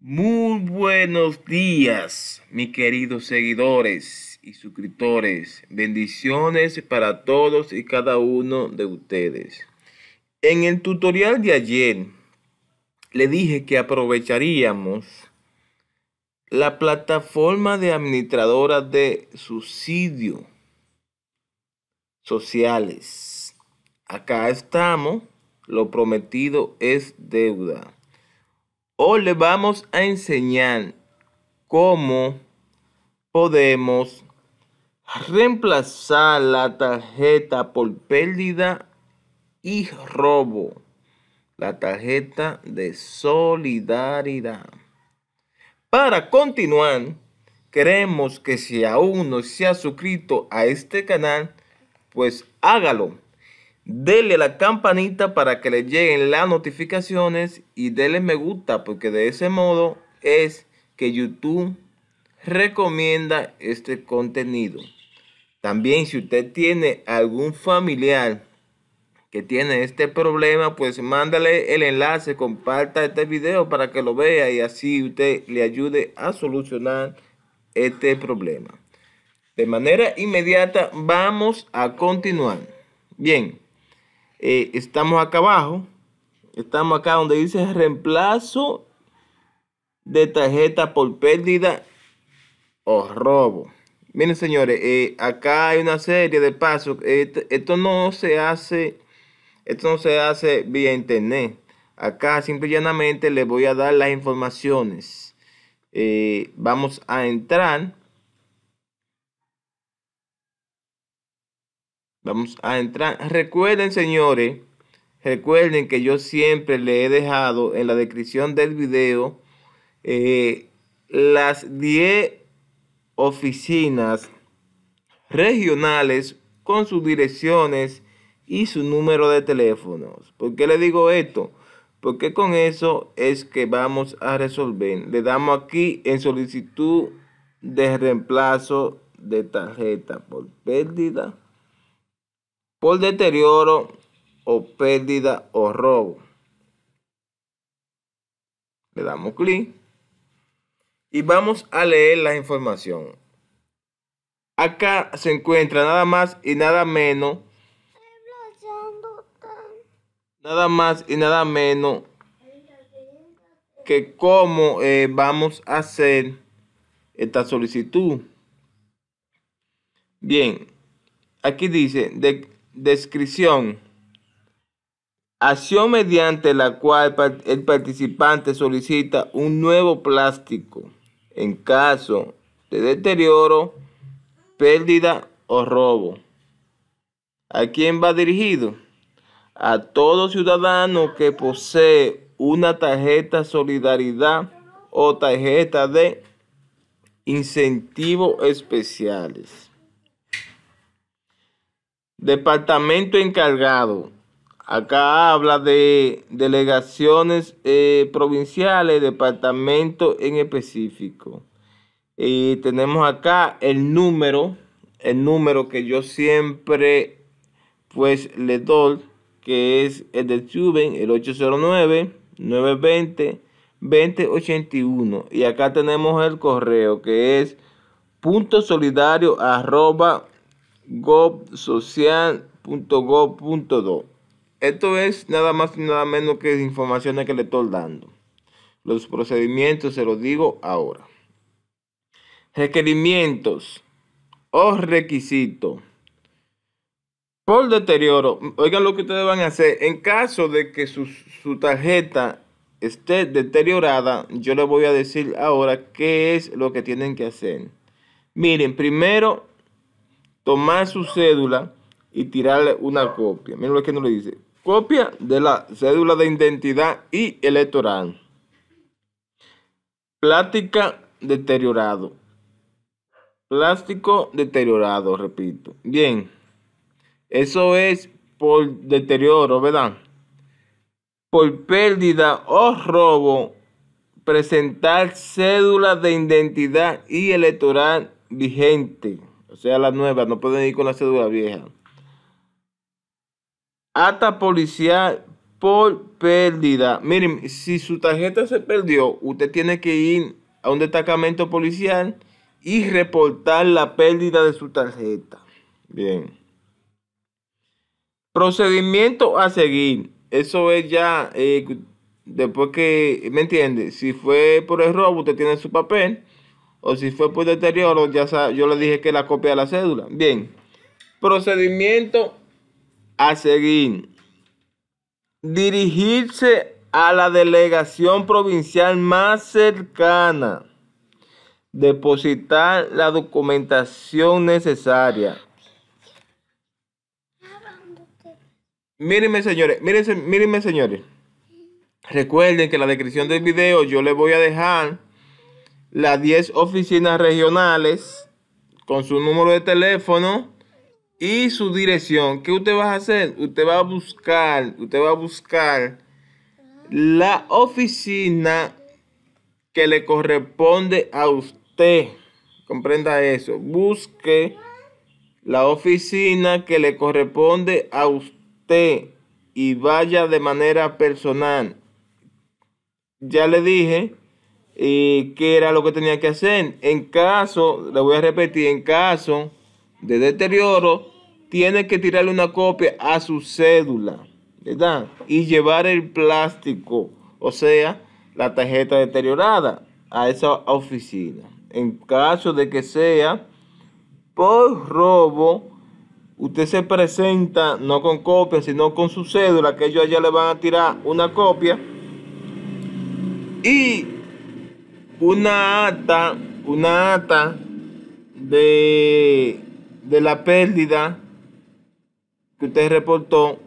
Muy buenos días, mis queridos seguidores y suscriptores. Bendiciones para todos y cada uno de ustedes. En el tutorial de ayer, le dije que aprovecharíamos la plataforma de administradora de subsidio sociales. Acá estamos, lo prometido es deuda. Hoy le vamos a enseñar cómo podemos reemplazar la tarjeta por pérdida y robo. La tarjeta de solidaridad. Para continuar, queremos que si aún no se ha suscrito a este canal, pues hágalo. Dele la campanita para que le lleguen las notificaciones y dele me gusta porque de ese modo es que YouTube recomienda este contenido. También si usted tiene algún familiar que tiene este problema, pues mándale el enlace, comparta este video para que lo vea y así usted le ayude a solucionar este problema. De manera inmediata vamos a continuar. Bien, eh, estamos acá abajo. Estamos acá donde dice reemplazo de tarjeta por pérdida o robo. Miren señores, eh, acá hay una serie de pasos. esto no se hace, esto no se hace vía internet. Acá simple y llanamente les voy a dar las informaciones. Eh, vamos a entrar Vamos a entrar. Recuerden, señores, recuerden que yo siempre le he dejado en la descripción del video eh, las 10 oficinas regionales con sus direcciones y su número de teléfonos. ¿Por qué le digo esto? Porque con eso es que vamos a resolver. Le damos aquí en solicitud de reemplazo de tarjeta por pérdida por deterioro o pérdida o robo. Le damos clic y vamos a leer la información. Acá se encuentra nada más y nada menos. Nada más y nada menos que cómo eh, vamos a hacer esta solicitud. Bien, aquí dice de Descripción. Acción mediante la cual el participante solicita un nuevo plástico en caso de deterioro, pérdida o robo. ¿A quién va dirigido? A todo ciudadano que posee una tarjeta solidaridad o tarjeta de incentivos especiales. Departamento encargado. Acá habla de delegaciones eh, provinciales, departamento en específico. Y tenemos acá el número, el número que yo siempre pues le doy, que es el de Tuben, el 809-920-2081. Y acá tenemos el correo que es punto solidario arroba Gobsocial.gov.do. Esto es nada más y nada menos que informaciones que le estoy dando. Los procedimientos se los digo ahora. Requerimientos o requisitos. Por deterioro, oigan lo que ustedes van a hacer. En caso de que su, su tarjeta esté deteriorada, yo les voy a decir ahora qué es lo que tienen que hacer. Miren, primero tomar su cédula y tirarle una copia. Miren lo que no le dice. Copia de la cédula de identidad y electoral. Plática deteriorado. Plástico deteriorado, repito. Bien. Eso es por deterioro, ¿verdad? Por pérdida o robo, presentar cédula de identidad y electoral vigente sea, las nueva, no pueden ir con la cédula vieja. Hasta policial por pérdida. Miren, si su tarjeta se perdió, usted tiene que ir a un destacamento policial y reportar la pérdida de su tarjeta. Bien. Procedimiento a seguir. Eso es ya eh, después que, ¿me entiende? Si fue por el robo, usted tiene su papel o si fue por deterioro, ya yo le dije que la copia de la cédula. Bien, procedimiento a seguir. Dirigirse a la delegación provincial más cercana. Depositar la documentación necesaria. Mírenme señores, miren mírenme señores. Recuerden que en la descripción del video yo les voy a dejar las 10 oficinas regionales con su número de teléfono y su dirección. ¿Qué usted va a hacer? Usted va a buscar, usted va a buscar la oficina que le corresponde a usted. Comprenda eso. Busque la oficina que le corresponde a usted y vaya de manera personal. Ya le dije y qué era lo que tenía que hacer. En caso, le voy a repetir, en caso de deterioro, tiene que tirarle una copia a su cédula, ¿verdad? Y llevar el plástico, o sea, la tarjeta deteriorada a esa oficina. En caso de que sea por robo, usted se presenta no con copia, sino con su cédula, que ellos allá le van a tirar una copia. Y una ata, una ata de, la pérdida que usted reportó,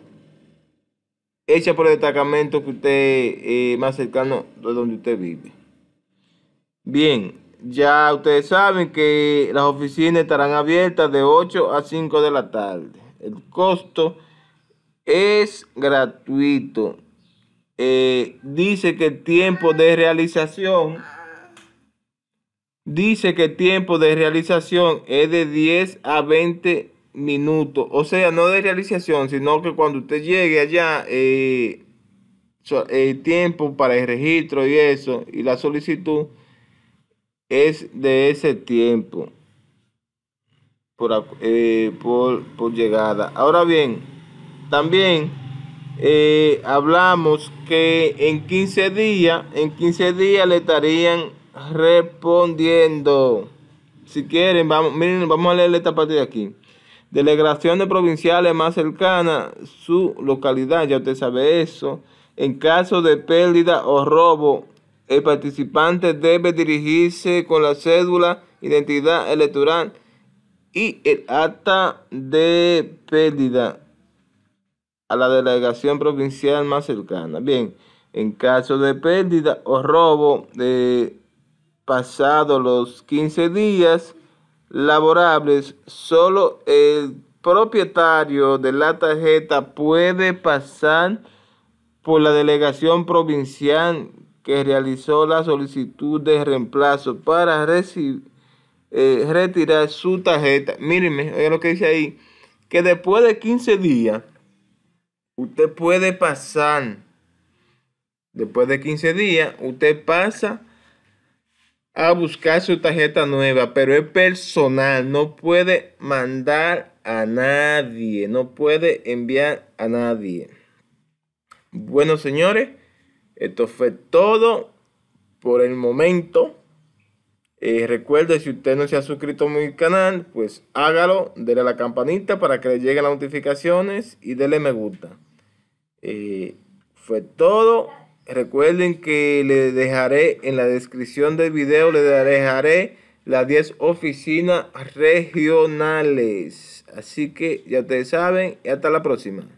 hecha por el destacamento que usted eh, más cercano de donde usted vive. Bien, ya ustedes saben que las oficinas estarán abiertas de 8 a 5 de la tarde. El costo es gratuito. Eh, dice que el tiempo de realización dice que el tiempo de realización es de 10 a 20 minutos. O sea, no de realización, sino que cuando usted llegue allá, eh, el tiempo para el registro y eso, y la solicitud es de ese tiempo por, eh, por, llegada. Ahora bien, también eh, hablamos que en 15 días, en 15 días le estarían respondiendo. Si quieren, vamos, vamos a leer esta parte de aquí. Delegaciones provinciales más cercanas, su localidad, ya usted sabe eso. En caso de pérdida o robo, el participante debe dirigirse con la cédula, identidad electoral y el acta de pérdida a la delegación provincial más cercana. Bien, en caso de pérdida o robo, de pasado los 15 días laborables, solo el propietario de la tarjeta puede pasar por la delegación provincial que realizó la solicitud de reemplazo para eh, retirar su tarjeta. Mírenme, oigan lo que dice ahí, que después de 15 días, usted puede pasar, después de 15 días, usted pasa a buscar su tarjeta nueva, pero es personal, no puede mandar a nadie, no puede enviar a nadie. Bueno, señores, esto fue todo por el momento. Eh, recuerde, si usted no se ha suscrito a mi canal, pues hágalo, dele a la campanita para que le lleguen las notificaciones y dele me gusta. Eh, fue todo. Recuerden que le dejaré en la descripción del video, le dejaré las 10 oficinas regionales. Así que ya ustedes saben y hasta la próxima.